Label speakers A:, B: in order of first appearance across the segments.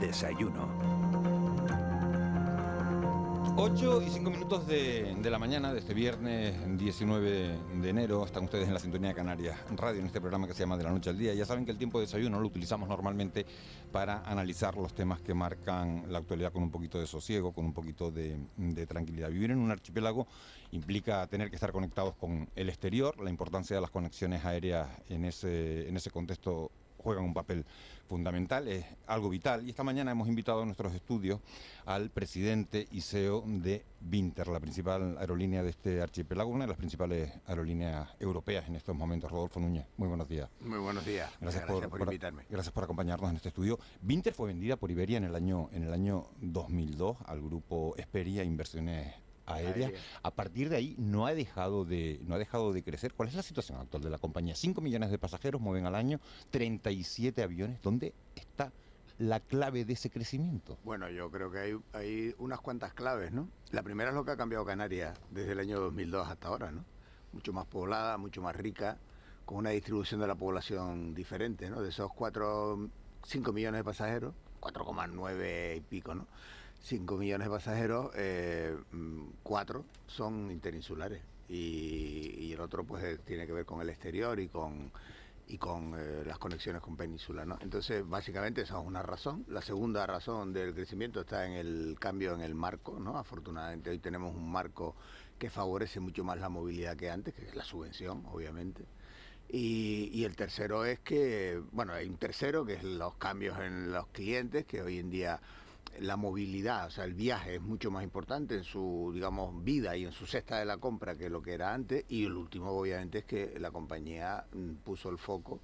A: desayuno. 8 y 5 minutos de, la mañana de este viernes 19 de enero. Están ustedes en la Sintonía Canaria Canarias Radio en este programa que se llama De la Noche al Día. Ya saben que el tiempo de desayuno lo utilizamos normalmente para analizar los temas que marcan la actualidad con un poquito de sosiego, con un poquito de, tranquilidad. Vivir en un archipiélago implica tener que estar conectados con el exterior, la importancia de las conexiones aéreas en ese, en ese contexto juegan un papel fundamental, es algo vital. Y esta mañana hemos invitado a nuestros estudios al presidente y CEO de Vinter, la principal aerolínea de este archipiélago, una de las principales aerolíneas europeas en estos momentos. Rodolfo Núñez, muy buenos días.
B: Muy buenos días. Gracias, por, invitarme.
A: Gracias por acompañarnos en este estudio. Vinter fue vendida por Iberia en el año, en el año 2002 al grupo Esperia Inversiones Aéreas. A partir de ahí no ha, dejado de, no ha dejado de crecer. ¿Cuál es la situación actual de la compañía? 5 millones de pasajeros mueven al año, 37 aviones. ¿Dónde está la clave de ese crecimiento?
B: Bueno, yo creo que hay, hay unas cuantas claves, ¿no? La primera es lo que ha cambiado Canarias desde el año 2002 hasta ahora, ¿no? Mucho más poblada, mucho más rica, con una distribución de la población diferente, ¿no? De esos 4, 5 millones de pasajeros, 4,9 y pico, ¿no? 5 millones de pasajeros, eh, 4 son interinsulares y, el otro pues eh, tiene que ver con el exterior y con y con eh, las conexiones con península, ¿no? Entonces, básicamente esa es una razón. La segunda razón del crecimiento está en el cambio en el marco, ¿no? Afortunadamente hoy tenemos un marco que favorece mucho más la movilidad que antes, que es la subvención, obviamente. Y, y, el tercero es que, bueno, hay un tercero que es los cambios en los clientes, que hoy en día la movilidad, o sea, el viaje es mucho más importante en su, digamos, vida y en su cesta de la compra que lo que era antes. Y el último, obviamente, es que la compañía mm, puso el foco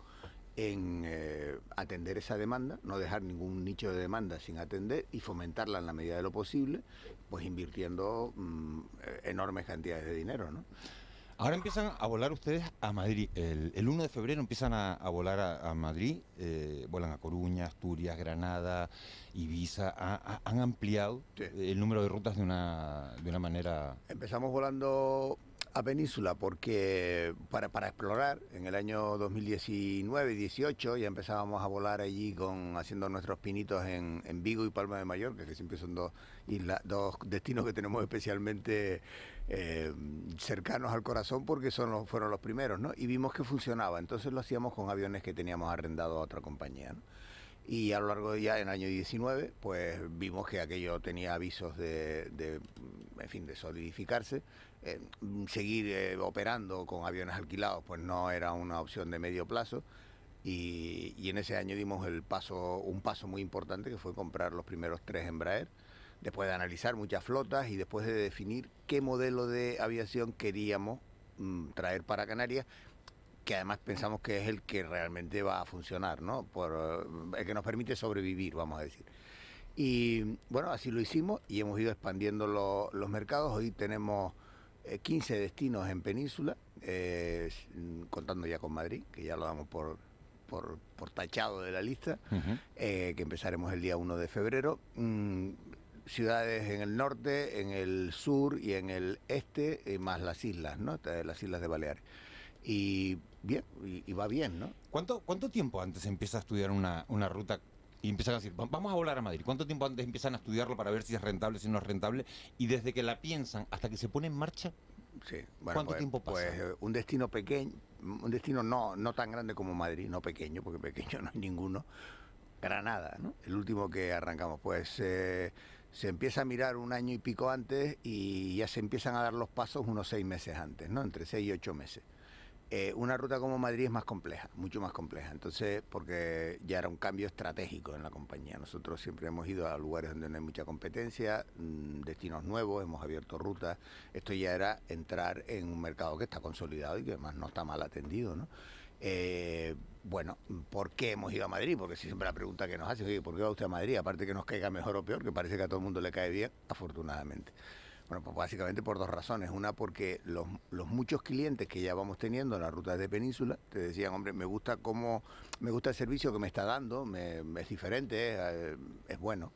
B: en eh, atender esa demanda, no dejar ningún nicho de demanda sin atender y fomentarla en la medida de lo posible, pues invirtiendo mm, eh, enormes cantidades de dinero, ¿no?
A: Ahora empiezan a volar ustedes a Madrid. El, 1 de febrero empiezan a, volar a, Madrid. Eh, volan a Coruña, Asturias, Granada, Ibiza. han ampliado el número de rutas de una, de una manera.
B: Empezamos volando a Península porque para, explorar en el año 2019 18 ya empezábamos a volar allí con haciendo nuestros pinitos en, Vigo y Palma de Mayor, que siempre son dos dos destinos que tenemos especialmente eh, cercanos al corazón porque son fueron los primeros y vimos que funcionaba entonces lo hacíamos con aviones que teníamos arrendado a otra compañía Y a lo largo de ya en el año 19, pues vimos que aquello tenía avisos de, de fin, de solidificarse eh, seguir eh, operando con aviones alquilados pues no era una opción de medio plazo y, en ese año dimos el paso, un paso muy importante que fue comprar los primeros tres Embraer, después de analizar muchas flotas y después de definir qué modelo de aviación queríamos mm, traer para Canarias que además pensamos que es el que realmente va a funcionar, ¿no? Por, eh, el que nos permite sobrevivir, vamos a decir. Y bueno, así lo hicimos y hemos ido expandiendo los mercados. Hoy tenemos 15 eh, destinos en península, eh, mm, contando ya con Madrid, que ya lo damos por, por, tachado de la lista, eh, que empezaremos el día 1 de febrero. Mm, ciudades en el norte, en el sur y en el este, más las islas,
A: ¿no? Las islas de Baleares. Y bien, y, va bien, ¿no? ¿Cuánto, ¿Cuánto tiempo antes empieza a estudiar una ruta y empiezan a decir, vamos a volar a Madrid. ¿Cuánto tiempo antes empiezan a estudiarlo para ver si es rentable, si no es rentable? Y desde que la piensan hasta que se pone en marcha, ¿cuánto pues, tiempo pasa? Pues
B: eh, un destino pequeño, un destino no, no tan grande como Madrid, no pequeño, porque pequeño no hay ninguno. Granada, ¿no? El último que arrancamos, pues eh, se empieza a mirar un año y pico antes y ya se empiezan a dar los pasos unos seis meses antes, ¿no? Entre seis y ocho meses. Eh, una ruta como Madrid es más compleja, mucho más compleja. Entonces, porque ya era un cambio estratégico en la compañía. Nosotros siempre hemos ido a lugares donde no hay mucha competencia, mm, destinos nuevos, hemos abierto rutas. Esto ya era entrar en un mercado que está consolidado y que además no está mal atendido, eh, bueno, ¿por qué hemos ido a Madrid? Porque siempre la pregunta que nos hacen, oye, ¿por qué va usted a Madrid? Aparte que nos caiga mejor o peor, que parece que a todo el mundo le cae bien, afortunadamente. Bueno, pues básicamente por dos razones. Una, porque los, muchos clientes que ya vamos teniendo en las rutas de península te decían, hombre, me gusta cómo, me gusta el servicio que me está dando, me, es diferente, es, eh, bueno.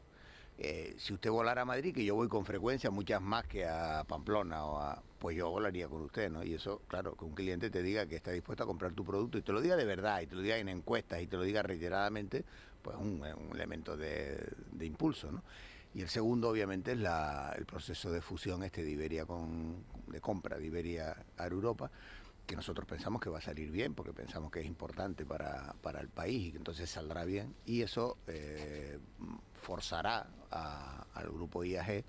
B: Eh, si usted volara a Madrid, que yo voy con frecuencia, muchas más que a Pamplona o a, pues yo volaría con usted, ¿no? Y eso, claro, que un cliente te diga que está dispuesto a comprar tu producto y te lo diga de verdad, y te lo diga en encuestas, y te lo diga reiteradamente, pues un, un elemento de, de impulso, ¿no? Y el segundo, obviamente, es la, el proceso de fusión este de Iberia con, de compra de Iberia a Europa, que nosotros pensamos que va a salir bien, porque pensamos que es importante para, el país y que entonces saldrá bien. Y eso eh, forzará al grupo IAG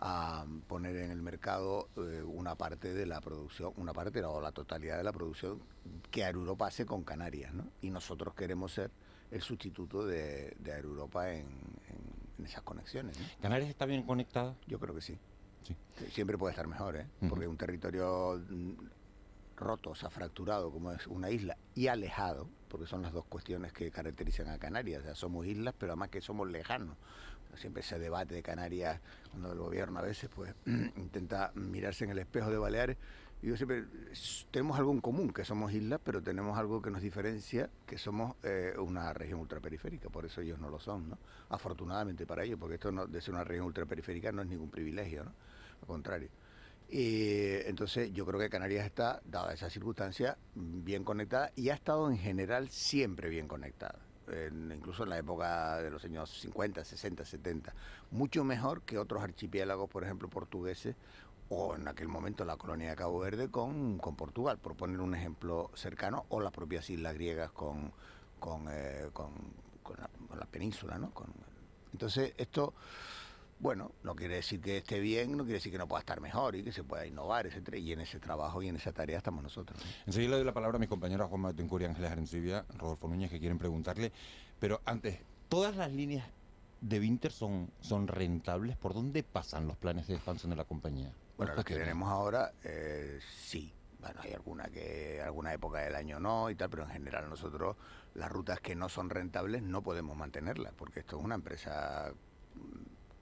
B: a poner en el mercado eh, una parte de la producción, una parte o la totalidad de la producción que Aeroeuropa hace con Canarias, ¿no? Y nosotros queremos ser el sustituto de, de en en esas conexiones.
A: ¿Canarias está bien conectado Yo creo
B: que sí. Siempre puede estar mejor, ¿eh? porque un territorio mm, roto, o sea, fracturado como es una isla y alejado, porque son las dos cuestiones que caracterizan a Canarias. O sea, somos islas, pero además que somos lejanos. Siempre se debate de Canarias cuando el gobierno a veces pues intenta mirarse en el espejo de Baleares yo siempre, tenemos algo en común, que somos islas, pero tenemos algo que nos diferencia, que somos eh, una región ultraperiférica, por eso ellos no lo son, ¿no? Afortunadamente para ellos, porque esto no, de ser una región ultraperiférica no es ningún privilegio, ¿no? Al contrario. Y, entonces yo creo que Canarias está, dada esa circunstancia, bien conectada y ha estado en general siempre bien conectada. incluso en la época de los años 50, 60, 70, mucho mejor que otros archipiélagos, por ejemplo, portugueses o en aquel momento la colonia de Cabo Verde con, Portugal, por poner un ejemplo cercano, o las propias islas griegas con, con, eh, la, península. ¿no? entonces, esto, bueno, no quiere decir que esté bien, no quiere decir que no pueda estar mejor y que se pueda innovar, etc. y en ese trabajo
A: y en esa tarea estamos nosotros. Enseguida le doy la palabra a mis compañeros Juan y Ángeles Arencibia, Rodolfo Núñez, que quieren preguntarle, pero antes, todas las líneas de Winter son, son rentables, ¿por dónde pasan los planes de expansión de la compañía? Bueno, las que tenemos
B: ahora, eh, sí. Bueno, hay alguna que alguna época del año no y tal, pero en general nosotros las rutas que no son rentables no podemos mantenerlas, porque esto es una empresa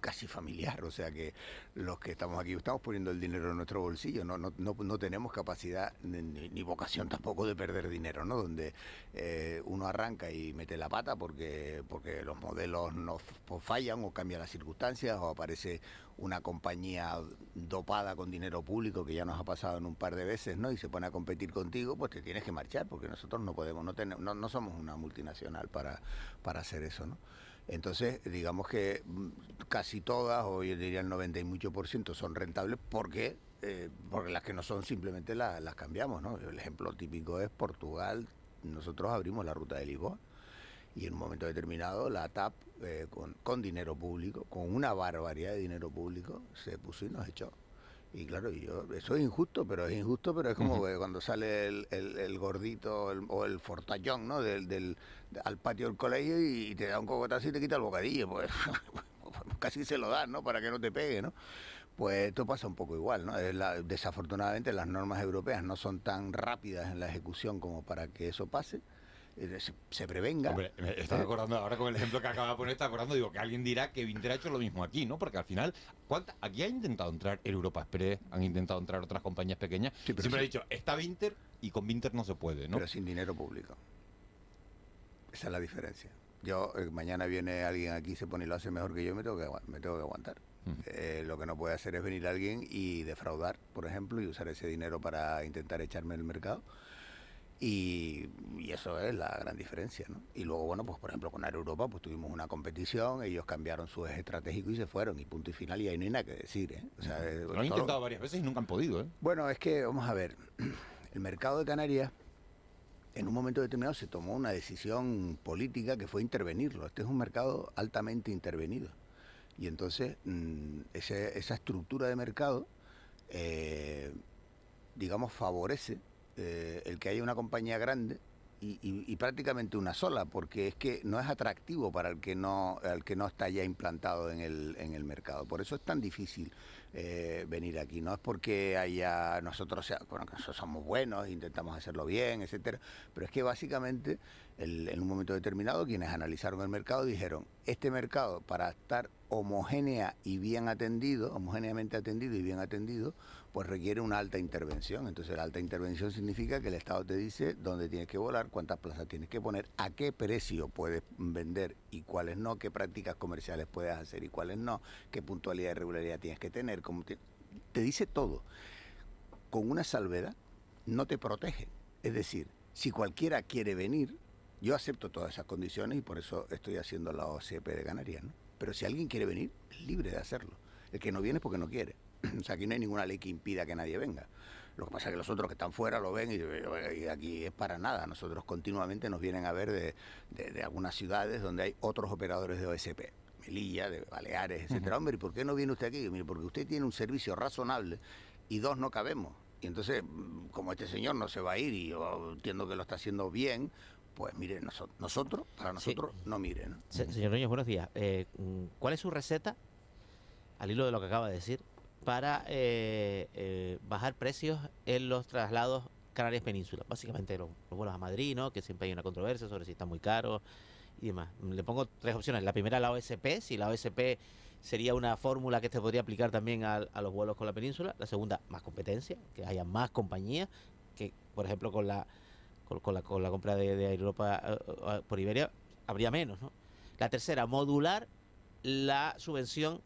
B: casi familiar, o sea que los que estamos aquí estamos poniendo el dinero en nuestro bolsillo, no, no, no, tenemos capacidad ni, vocación tampoco de perder dinero, ¿no? Donde eh, uno arranca y mete la pata porque, porque los modelos no pues fallan o cambian las circunstancias o aparece una compañía dopada con dinero público que ya nos ha pasado en un par de veces, ¿no? Y se pone a competir contigo, pues te tienes que marchar porque nosotros no podemos, no, tenemos, no, no somos una multinacional para, para hacer eso, ¿no? Entonces, digamos que mm, casi todas, o yo diría el 98% son rentables porque, eh, porque las que no son simplemente las, cambiamos. ¿no? El ejemplo típico es Portugal. Nosotros abrimos la ruta de Lisboa y en un momento determinado la TAP eh, con, con dinero público, con una barbaridad de dinero público, se puso y nos echó. Y claro, yo, eso es injusto, pero es injusto, pero es como cuando sale el, el, gordito o el fortallón, ¿no? Del, del, al patio del colegio y te da un cocotazo y te quita el bocadillo, pues casi se lo dan, ¿no? Para que no te pegue, ¿no? Pues esto pasa un poco igual, ¿no? desafortunadamente las normas europeas no son tan rápidas en la ejecución como para que eso pase. Eh, se prevenga.
A: Hombre, me ¿Eh? acordando ahora con el ejemplo que acaba de poner, está acordando, digo, que alguien dirá que Vinter ha hecho lo mismo aquí, ¿no? Porque al final, aquí ha intentado entrar el Europa Express, han intentado entrar otras compañías pequeñas. pero Siempre he dicho, está Vinter y con Vinter no se puede, ¿no? Pero sin dinero público.
B: Esa es la diferencia. Yo, eh, mañana viene alguien aquí, se pone y lo hace mejor que yo, me tengo que, me tengo que aguantar. Mm. lo que no puede hacer es venir alguien y defraudar, por ejemplo, y usar ese dinero para intentar echarme el mercado. Y, eso es la gran diferencia, ¿no? Y luego, bueno, pues por ejemplo con Aero Europa, pues tuvimos una competición, ellos cambiaron su eje estratégico y se fueron, y punto y final, y ahí no hay nada que decir, ¿eh? Lo han intentado
A: varias veces y nunca han podido, ¿eh?
B: Bueno, es que, vamos a ver, el mercado de Canarias, en un momento determinado se tomó una decisión política que fue intervenirlo. Este es un mercado altamente intervenido. Y entonces, mm, esa estructura de mercado, eh, digamos, favorece eh, el que haya una compañía grande y, prácticamente una sola, porque es que no es atractivo para el que no, al que no está ya implantado en el, en el mercado. Por eso es tan difícil eh, venir aquí. No es porque haya nosotros, bueno, somos buenos, intentamos hacerlo bien, etcétera, pero es que básicamente en un momento determinado quienes analizaron el mercado dijeron, este mercado para estar homogénea y bien atendido, homogéneamente atendido y bien atendido, pues requiere una alta intervención. Entonces la alta intervención significa que el Estado te dice dónde tienes que volar, cuántas plazas tienes que poner, a qué precio puedes vender y cuáles no, qué prácticas comerciales puedes hacer y cuáles no, qué puntualidad y regularidad tienes que tener. te, dice todo. Con una salvedad, no te protege. Es decir, si cualquiera quiere venir, yo acepto todas esas condiciones y por eso estoy haciendo la OCP de Canarias. Pero si alguien quiere venir, libre de hacerlo. El que no viene es porque no quiere. O aquí no hay ninguna ley que impida que nadie venga. Lo que pasa es que los otros que están fuera lo ven y, aquí es para nada. Nosotros continuamente nos vienen a ver de, algunas ciudades donde hay otros operadores de OSP. Melilla, de Baleares, etcétera. Hombre, ¿y por qué no viene usted aquí? Mire, porque usted tiene un servicio razonable y dos no cabemos. Y entonces, mm, como este señor no se va a ir y yo entiendo que lo está haciendo bien, pues mire, nosotros, nosotros
C: para nosotros, no miren. señor Núñez, buenos días. Eh, mm, ¿Cuál es su receta, al hilo de lo que acaba de decir, para eh, eh, bajar precios en los traslados Canarias Península. Básicamente los, vuelos a Madrid, ¿no? que siempre hay una controversia sobre si está muy caro y demás. Le pongo tres opciones. La primera, la OSP, si la OSP sería una fórmula que se podría aplicar también a, los vuelos con la península. La segunda, más competencia, que haya más compañías, que por ejemplo con la, con, la, con la compra de, de Europa eh, por Iberia habría menos. ¿no? La tercera, modular la subvención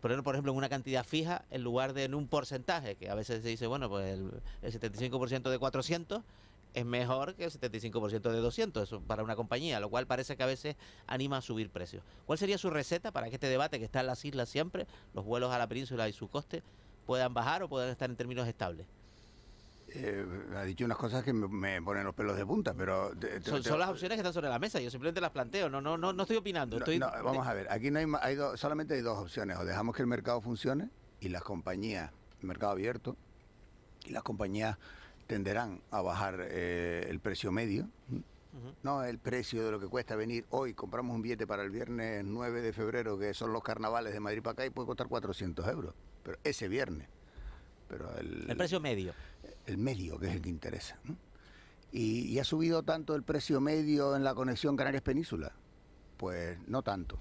C: por ejemplo, en una cantidad fija en lugar de en un porcentaje, que a veces se dice, bueno, pues el, el 75% de 400 es mejor que el 75% de 200 eso para una compañía, lo cual parece que a veces anima a subir precios. ¿Cuál sería su receta para que este debate que está en las islas siempre, los vuelos a la península y su coste, puedan bajar o puedan estar en términos estables?
B: Eh, ha dicho unas cosas que me, ponen los pelos de punta, pero... son, las
C: opciones que están sobre la mesa, yo simplemente las planteo, no no no, estoy opinando. vamos a ver,
B: aquí no hay, solamente hay dos opciones, o dejamos que el mercado funcione y las compañías, el mercado abierto, y las compañías tenderán a bajar eh, el precio medio, no el precio de lo que cuesta venir hoy. Compramos un billete para el viernes 9 de febrero, que son los carnavales de Madrid para acá, y puede costar 400 euros. Pero ese viernes. Pero el, el precio medio el medio, que es el que interesa. Y, ha subido tanto el precio medio en la conexión Canarias Península? Pues no tanto.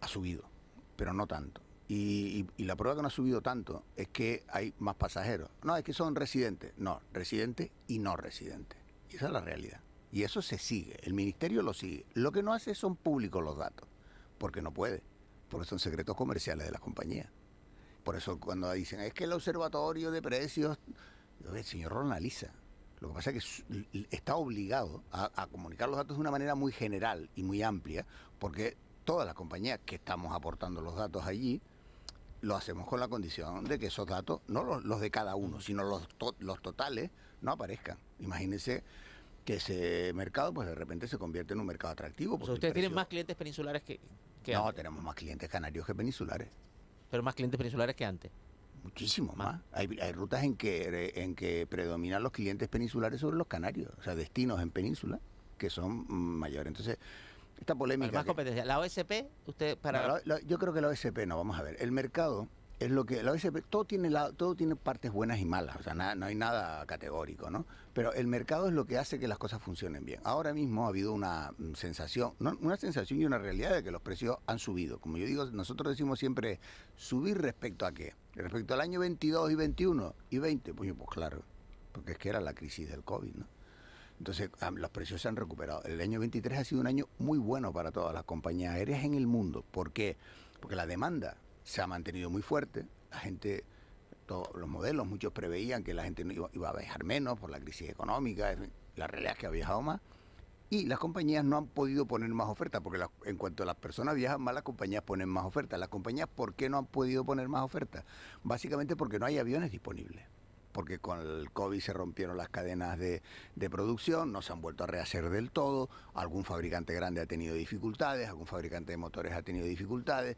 B: Ha subido, pero no tanto. Y, la prueba que no ha subido tanto es que hay más pasajeros. No, es que son residentes. No, residentes y no residentes. Y esa es la realidad. Y eso se sigue, el ministerio lo sigue. Lo que no hace son públicos los datos, porque no puede, porque son secretos comerciales de las compañías. Por eso cuando dicen, es que el observatorio de precios, el señor Ronaliza. Lo que pasa es que está obligado a, comunicar los datos de una manera muy general y muy amplia, porque todas las compañías que estamos aportando los datos allí, lo hacemos con la condición de que esos datos, no los, de cada uno, sino los, los totales, no aparezcan. Imagínense que ese mercado, pues de repente se convierte en un mercado atractivo. ustedes tienen
C: más clientes peninsulares que,
B: que... No, tenemos más clientes canarios que peninsulares.
C: Pero más clientes peninsulares que antes. Muchísimo más.
B: Hay, hay, rutas en que, en que predominan los clientes peninsulares sobre los canarios, o sea, destinos en península que son
C: mayores. Entonces, esta polémica. Hay más competencia. la OSP, usted para.
B: yo creo que la OSP no, vamos a ver. El mercado es lo que la todo tiene, la, todo tiene partes buenas y malas, o sea, no hay nada categórico, ¿no? Pero el mercado es lo que hace que las cosas funcionen bien. Ahora mismo ha habido una mm, sensación, una sensación y una realidad de que los precios han subido. Como yo digo, nosotros decimos siempre subir respecto a qué? Respecto al año 22 y 21 y 20, pues, pues claro, porque es que era la crisis del COVID, ¿no? Entonces, los precios se han recuperado. El año 23 ha sido un año muy bueno para todas las compañías aéreas en el mundo. ¿Por qué? Porque la demanda se ha mantenido muy fuerte. La gente, todos los modelos, muchos preveían que la gente iba, a viajar menos por la crisis económica. La realidad es que ha viajado más. Y las compañías no han podido poner más ofertas, porque en cuanto las personas viajan más, las compañías ponen más ofertas. Las compañías, ¿por qué no han podido poner más ofertas? Básicamente porque no hay aviones disponibles. Porque con el COVID se rompieron las cadenas de producción, no se han vuelto a rehacer del todo, algún fabricante grande ha tenido dificultades, algún fabricante de motores ha tenido dificultades.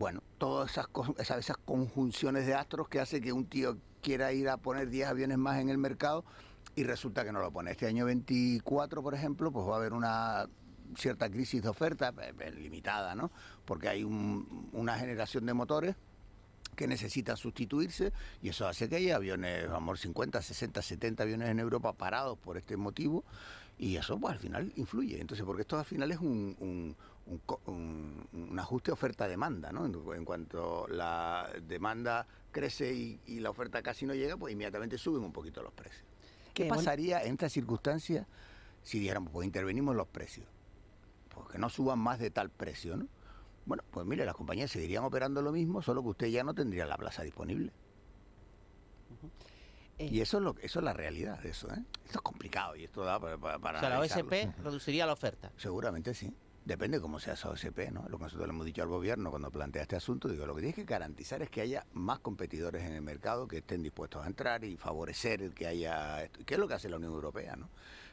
B: Bueno, todas esas, esas conjunciones de astros que hace que un tío quiera ir a poner 10 aviones más en el mercado y resulta que no lo pone. Este año 24, por ejemplo, pues va a haber una cierta crisis de oferta, eh, eh, limitada, ¿no? Porque hay una generación de motores que necesita sustituirse y eso hace que haya aviones, vamos, 50, 60, 70 aviones en Europa parados por este motivo y eso pues, al final influye. Entonces, porque esto al final es un, un, ajuste oferta-demanda, ¿no? En, cuanto la demanda crece y, la oferta casi no llega, pues inmediatamente suben un poquito los precios.
C: ¿Qué, pasaría
B: en estas circunstancias si dijéramos, pues intervenimos los precios? Porque pues no suban más de tal precio, ¿no? Bueno, pues mire, las compañías seguirían operando lo mismo, solo que usted ya no tendría la plaza disponible. Y eh. eso es, lo, eso es la realidad de eso, ¿eh? Esto es complicado y esto da para... para o sea, la OSP reduciría la oferta. Seguramente sí. Depende cómo sea esa OSP, ¿no? Lo que nosotros le hemos dicho al gobierno cuando plantea este asunto, digo, lo que tienes que garantizar es que haya más competidores en el mercado que estén dispuestos a entrar y favorecer el que haya... esto. ¿Qué es lo que hace la Unión Europea, no?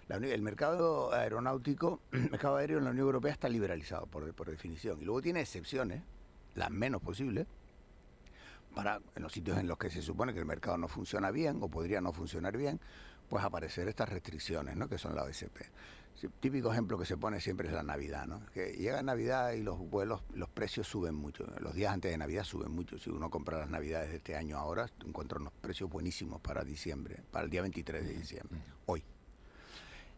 B: La, el mercado aeronáutico, el mercado aéreo en la Unión Europea está liberalizado por definición y luego tiene excepciones, las menos posibles, para en los sitios en los que se supone que el mercado no funciona bien o podría no funcionar bien, pues aparecer estas restricciones, ¿no? Que son la OSP. típico ejemplo que se pone siempre es la Navidad, ¿no? Que llega Navidad y los vuelos, los precios suben mucho. Los días antes de Navidad suben mucho. Si uno compra las Navidades de este año ahora, encuentra unos precios buenísimos para diciembre, para el día 23 de diciembre, hoy.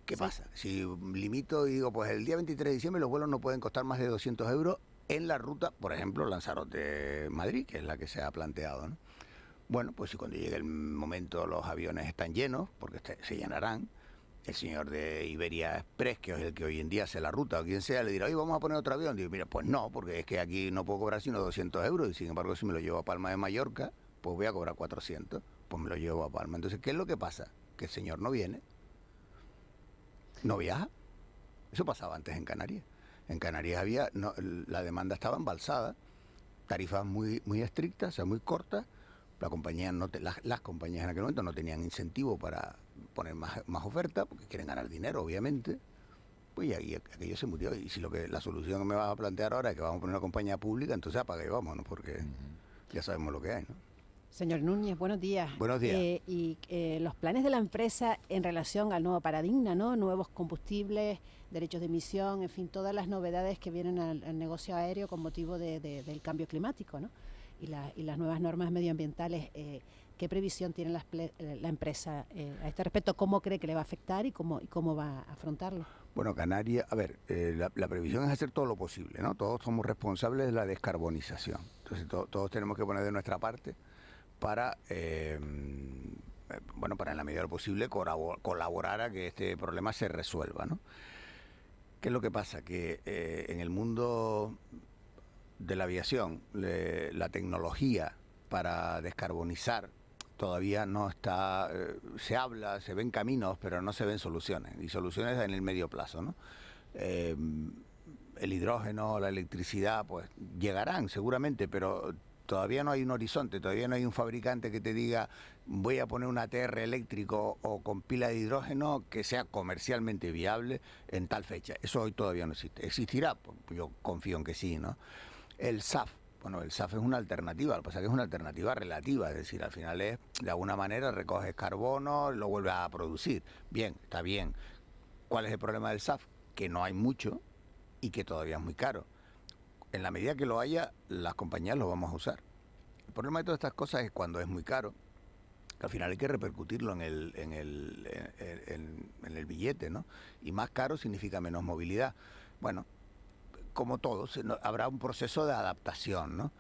B: ¿Qué pasa? Si limito y digo, pues el día 23 de diciembre los vuelos no pueden costar más de 200 euros en la ruta, por ejemplo, Lanzarote-Madrid, que es la que se ha planteado. Bueno, pues si cuando llegue el momento los aviones están llenos, porque este, se llenarán, el señor de Iberia Express, que es el que hoy en día hace la ruta o quien sea, le dirá, oye, vamos a poner otro avión. Digo, mira, pues no, porque es que aquí no puedo cobrar sino 200 euros y sin embargo si me lo llevo a Palma de Mallorca, pues voy a cobrar 400, pues me lo llevo a Palma. Entonces, ¿qué es lo que pasa? Que el señor no viene, no viaja. Eso pasaba antes en Canarias. En Canarias había, no, la demanda estaba embalsada, tarifas muy, muy estrictas, o sea, muy cortas. las, compañías en aquel momento no tenían incentivo para poner más, más oferta, porque quieren ganar dinero, obviamente. Pues y, aquello se murió. Y si lo que la solución que me vas a plantear ahora es que vamos a poner una compañía pública, entonces apaga y vámonos, porque ya sabemos lo que hay, ¿no?
C: Señor Núñez, buenos días. Buenos días. Eh, y eh, los planes de la empresa en relación al nuevo paradigma, ¿no? Nuevos combustibles, derechos de emisión, en fin, todas las novedades que vienen al, negocio aéreo con motivo del cambio climático, ¿no? Y, las nuevas normas medioambientales, eh, ¿qué previsión tiene la, empresa a este respecto? ¿Cómo cree que le va a afectar y cómo, y cómo va a afrontarlo?
B: Bueno, Canarias, a ver, la, previsión es hacer todo lo posible, ¿no? Todos somos responsables de la descarbonización. Entonces, todos tenemos que poner de nuestra parte para em, bueno, para en la medida de lo posible colaborar a que este problema se resuelva, ¿no? ¿Qué es lo que pasa? Que eh, en el mundo de la aviación, la tecnología para descarbonizar todavía no está, eh, se habla, se ven caminos, pero no se ven soluciones, y soluciones en el medio plazo, ¿no? Em, el hidrógeno, la electricidad, pues llegarán seguramente, pero todavía no hay un horizonte, todavía no hay un fabricante que te diga voy a poner un ATR eléctrico o con pila de hidrógeno que sea comercialmente viable en tal fecha. Eso hoy todavía no existe. Existirá, pues, yo confío en que sí, ¿no? El SAF, bueno, el SAF es una alternativa, lo que pasa es que es una alternativa relativa, es decir, al final es, de alguna manera recoges carbono, lo vuelves a producir. Bien, está bien. ¿Cuál es el problema del SAF? Que no hay mucho y que todavía es muy caro en la medida que lo haya, las compañías lo vamos a usar. El problema de todas estas cosas es cuando es muy caro, que al final hay que repercutirlo en el, en el, en, el billete, ¿no? Y más caro significa menos movilidad. Bueno, como todos, habrá un proceso de adaptación, ¿no?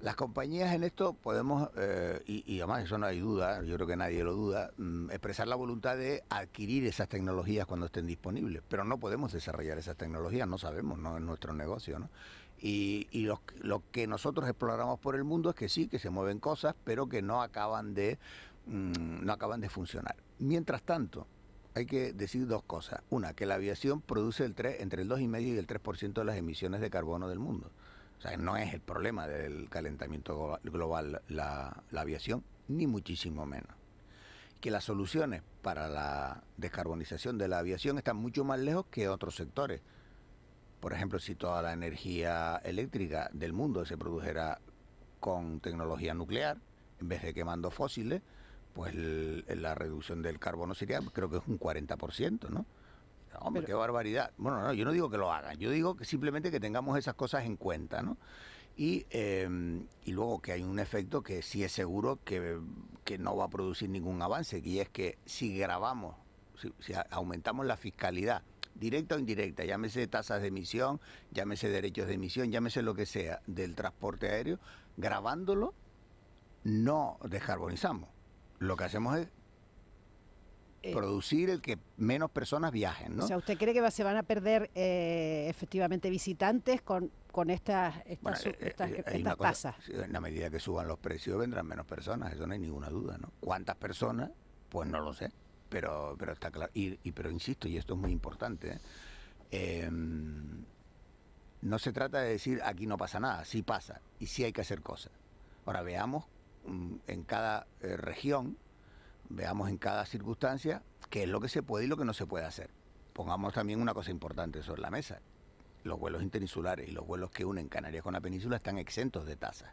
B: Las compañías en esto podemos, eh, y, además eso no hay duda, yo creo que nadie lo duda, mm, expresar la voluntad de adquirir esas tecnologías cuando estén disponibles, pero no podemos desarrollar esas tecnologías, no sabemos, no es nuestro negocio, ¿no? Y, lo, que nosotros exploramos por el mundo es que sí, que se mueven cosas, pero que no acaban de, mm, no acaban de funcionar. Mientras tanto, hay que decir dos cosas. Una, que la aviación produce el 3, entre el 2,5 y el 3% de las emisiones de carbono del mundo. O sea, no es el problema del calentamiento global la aviación, ni muchísimo menos. Que las soluciones para la descarbonización de la aviación están mucho más lejos que otros sectores. Por ejemplo, si toda la energía eléctrica del mundo se produjera con tecnología nuclear, en vez de quemando fósiles, pues la reducción del carbono sería, creo que es un 40%, ¿no? Hombre, qué barbaridad. Bueno, no, yo no digo que lo hagan, yo digo que simplemente que tengamos esas cosas en cuenta, ¿no? Y, em, luego que hay un efecto que sí es seguro que, no va a producir ningún avance, y es que si grabamos, si aumentamos la fiscalidad directa o indirecta, llámese tasas de emisión, llámese derechos de emisión, llámese lo que sea del transporte aéreo, grabándolo no descarbonizamos. Lo que hacemos es eh. producir el que menos personas viajen. ¿no? O sea,
C: ¿usted cree que se van a perder eh, efectivamente visitantes con, con estas, estas, eh, tasas?
B: en la medida que suban los precios vendrán menos personas, eso no hay ninguna duda. ¿no? ¿Cuántas personas? Pues no lo sé pero, pero está claro. Y, pero insisto, y esto es muy importante, ¿eh? em, no se trata de decir aquí no pasa nada, sí pasa y sí hay que hacer cosas. Ahora veamos mm, en cada eh, región, veamos en cada circunstancia qué es lo que se puede y lo que no se puede hacer. Pongamos también una cosa importante sobre la mesa. Los vuelos interinsulares y los vuelos que unen Canarias con la península están exentos de tasas.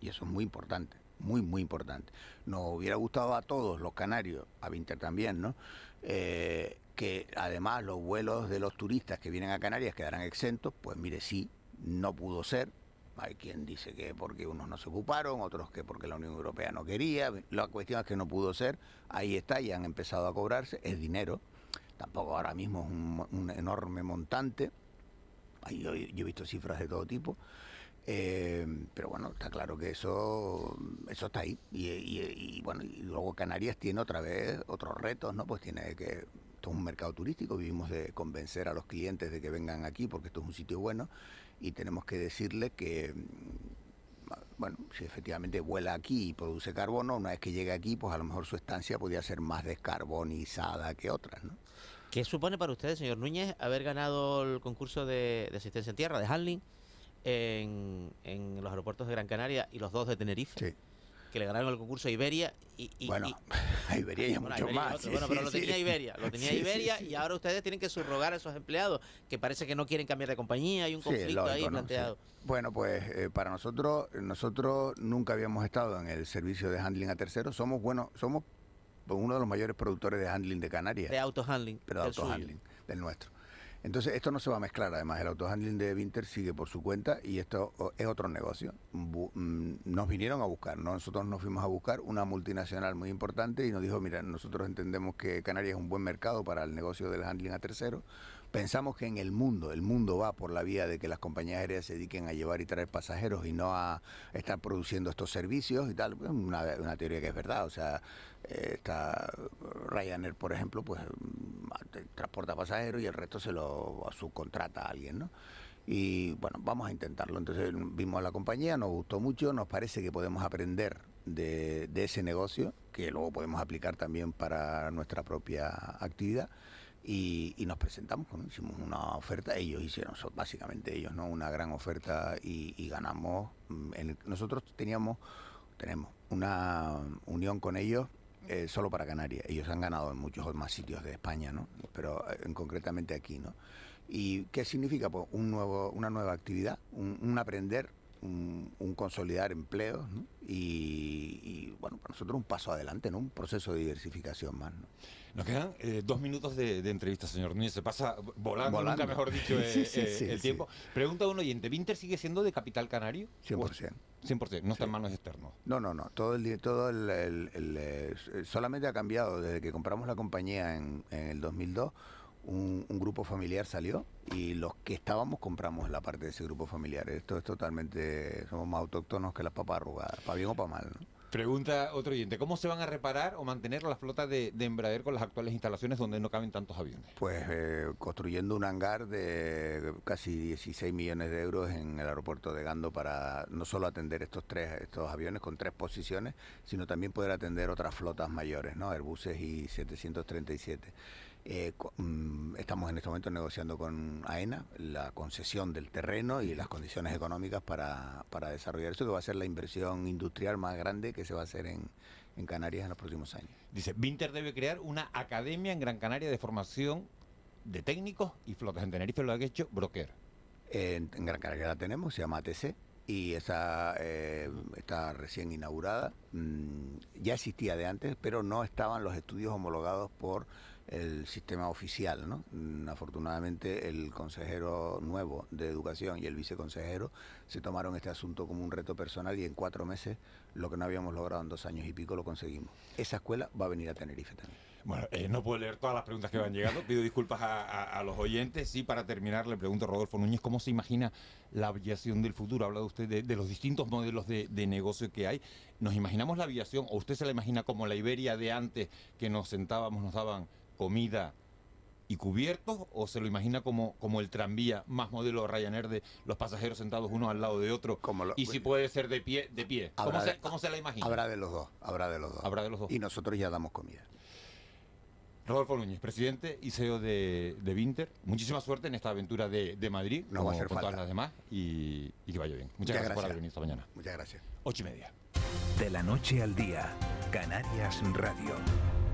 B: Y eso es muy importante muy, muy importante. Nos hubiera gustado a todos, los canarios, a Vinter también, ¿no? Eh, que además los vuelos de los turistas que vienen a Canarias quedarán exentos, pues mire, sí, no pudo ser. Hay quien dice que porque unos no se ocuparon, otros que porque la Unión Europea no quería. La cuestión es que no pudo ser. Ahí está, y han empezado a cobrarse. Es dinero. Tampoco ahora mismo es un, enorme montante. yo he visto cifras de todo tipo. Eh, pero bueno, está claro que eso, eso está ahí. Y, bueno, y luego Canarias tiene otra vez otros retos, ¿no? Pues tiene que. Esto es un mercado turístico, vivimos de convencer a los clientes de que vengan aquí porque esto es un sitio bueno y tenemos que decirle que, bueno, si efectivamente vuela aquí y produce carbono, una vez que llegue aquí, pues a lo mejor su estancia podría ser más descarbonizada que otras, ¿no?
C: ¿Qué supone para usted, señor Núñez, haber ganado el concurso de, asistencia en tierra de Handling en, los aeropuertos de Gran Canaria y los dos de Tenerife. que le ganaron el concurso a Iberia y, bueno, a Iberia y mucho más. pero lo tenía Iberia, lo tenía Iberia y ahora ustedes tienen que subrogar a esos empleados que parece que no quieren cambiar de compañía, hay un conflicto ahí planteado.
B: Bueno, pues eh, para nosotros nosotros nunca habíamos estado en el servicio de handling a terceros, somos bueno, somos uno de los mayores productores de handling de Canarias. De
C: auto handling. Pero de auto handling,
B: del nuestro. Entonces, esto no se va a mezclar. Además, el autohandling de Winter sigue por su cuenta y esto es otro negocio. Mm, nos vinieron a buscar, nosotros nos fuimos a buscar una multinacional muy importante y nos dijo, mira, nosotros entendemos que Canarias es un buen mercado para el negocio del handling a terceros pensamos que en el mundo, el mundo va por la vía de que las compañías aéreas se dediquen a llevar y traer pasajeros y no a estar produciendo estos servicios y tal, pues, una, una teoría que es verdad, o sea, eh, Ryanair, por ejemplo, pues mm, transporta pasajeros y el resto se lo subcontrata a alguien, ¿no? Y bueno, vamos a intentarlo. Entonces vimos a la compañía, nos gustó mucho, nos parece que podemos aprender de, de ese negocio, que luego podemos aplicar también para nuestra propia actividad. Y, nos presentamos, hicimos una oferta, ellos hicieron, básicamente ellos, ¿no? Una gran oferta y, ganamos. Mm, nosotros teníamos, tenemos una unión con ellos eh, solo para Canarias. Ellos han ganado en muchos más sitios de España, ¿no? Pero eh, concretamente aquí, ¿no? ¿Y qué significa? Pues un nuevo, una nueva actividad, un aprender un, consolidar empleos y, bueno, para nosotros un paso adelante, ¿no? un proceso de diversificación
A: más. Nos quedan eh, dos minutos de, entrevista, señor Núñez. Se pasa volando, nunca mejor dicho, eh, eh, el tiempo. Pregunta a un oyente, ¿Vinter sigue siendo de capital canario? 100%. 100%, no está en manos externos.
B: No, no, no. Todo el, todo el, solamente ha cambiado desde que compramos la compañía en, en el 2002 un, grupo familiar salió y los que estábamos compramos la parte de ese grupo familiar. Esto es totalmente, somos más autóctonos que las papas arrugadas, para bien o para mal.
A: Pregunta otro oyente, ¿cómo se van a reparar o mantener la flota de, de Embraer con las actuales instalaciones donde no caben tantos aviones? Pues eh, construyendo un hangar
B: de casi 16 millones de euros en el aeropuerto de Gando para no solo atender estos tres estos aviones con tres posiciones, sino también poder atender otras flotas mayores, ¿no? Airbuses y 737. Eh, mm, estamos en este momento negociando con AENA la concesión del terreno y las condiciones económicas para, para desarrollar eso, que va a
A: ser la inversión industrial más grande que se va a hacer en, Canarias en los próximos años. Dice, Vinter debe crear una academia en Gran Canaria de formación de técnicos y flotas. En Tenerife lo ha hecho Broker. en, Gran Canaria la tenemos, se llama ATC y esa
B: eh, está recién inaugurada. Mm, ya existía de antes, pero no estaban los estudios homologados por el sistema oficial. ¿no? Mm, afortunadamente el consejero nuevo de educación y el viceconsejero se tomaron este asunto como un reto personal y en cuatro meses lo que no habíamos logrado en dos años y pico lo conseguimos. Esa escuela va a venir a Tenerife
A: también. Bueno, eh, no puedo leer todas las preguntas que van llegando, pido disculpas a, los oyentes y para terminar le pregunto a Rodolfo Núñez cómo se imagina la aviación del futuro. Ha hablado usted de, los distintos modelos de negocio que hay. ¿Nos imaginamos la aviación o usted se la imagina como la Iberia de antes que nos sentábamos, nos daban comida y cubiertos o se lo imagina como, como el tranvía más modelo Ryanair de los pasajeros sentados uno al lado de otro y si puede ser de pie de pie ¿Cómo, se, la imagina habrá de los dos habrá de los dos habrá de los dos y nosotros ya damos comida Rodolfo Núñez, presidente y CEO de, de Vinter. Muchísima suerte en esta aventura de, Madrid, no va a con todas las demás, y, y, que vaya bien. Muchas, gracias, gracias, por haber venido esta mañana. Muchas gracias. Ocho y media. De la noche al día, Canarias Radio.